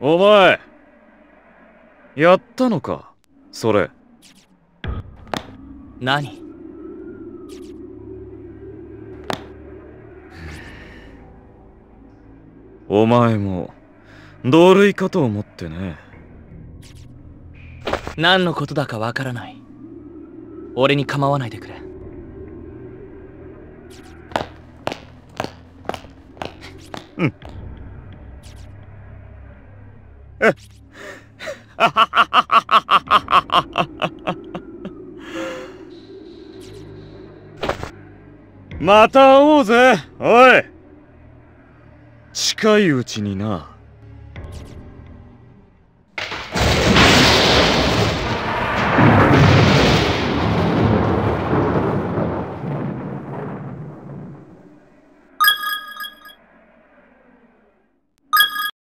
お前やったのかそれ何お前も同類かと思ってね何のことだかわからない俺に構わないでくれうん また会おうぜおい近いうちにな